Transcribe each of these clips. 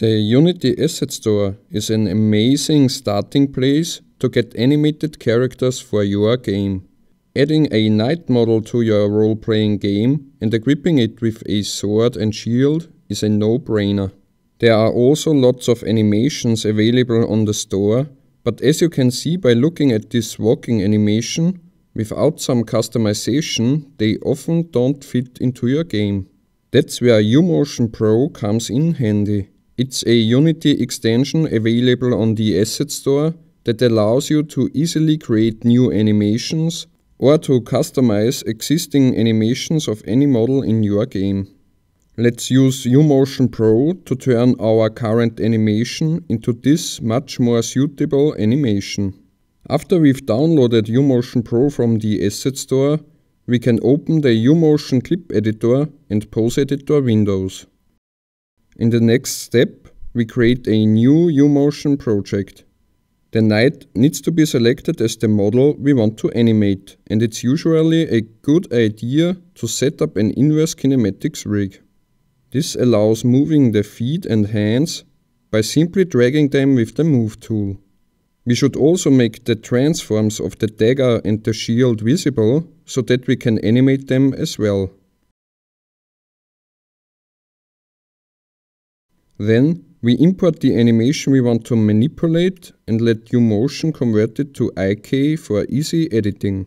The Unity Asset Store is an amazing starting place to get animated characters for your game. Adding a knight model to your role-playing game and equipping it with a sword and shield is a no-brainer. There are also lots of animations available on the store, but as you can see by looking at this walking animation, without some customization, they often don't fit into your game. That's where UMotion Pro comes in handy. It's a Unity extension available on the Asset Store that allows you to easily create new animations or to customize existing animations of any model in your game. Let's use UMotion Pro to turn our current animation into this much more suitable animation. After we've downloaded UMotion Pro from the Asset Store, we can open the UMotion Clip Editor and Pose Editor windows. In the next step, we create a new U-Motion project. The knight needs to be selected as the model we want to animate, and it's usually a good idea to set up an inverse kinematics rig. This allows moving the feet and hands by simply dragging them with the move tool. We should also make the transforms of the dagger and the shield visible so that we can animate them as well. Then we import the animation we want to manipulate and let uMotion convert it to IK for easy editing.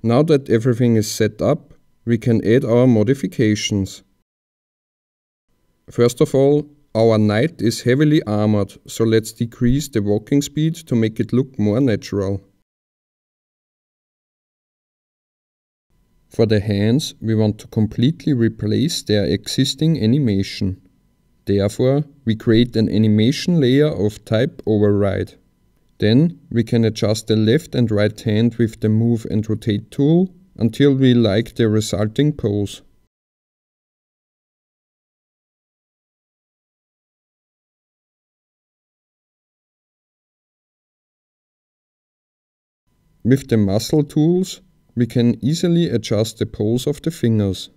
Now that everything is set up, we can add our modifications. First of all, our knight is heavily armored, so let's decrease the walking speed to make it look more natural. For the hands, we want to completely replace their existing animation. Therefore, we create an animation layer of type override. Then we can adjust the left and right hand with the move and rotate tool until we like the resulting pose. With the muscle tools, we can easily adjust the pose of the fingers.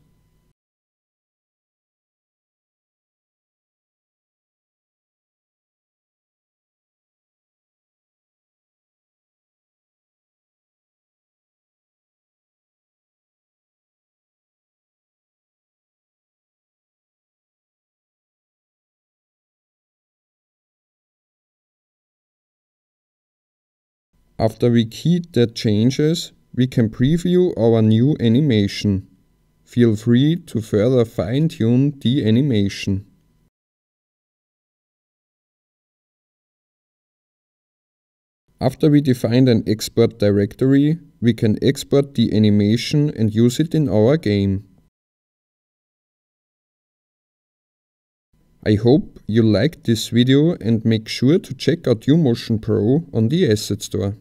After we keyed the changes, we can preview our new animation. Feel free to further fine-tune the animation. After we defined an export directory, we can export the animation and use it in our game. I hope you liked this video and make sure to check out uMotion Pro on the Asset Store.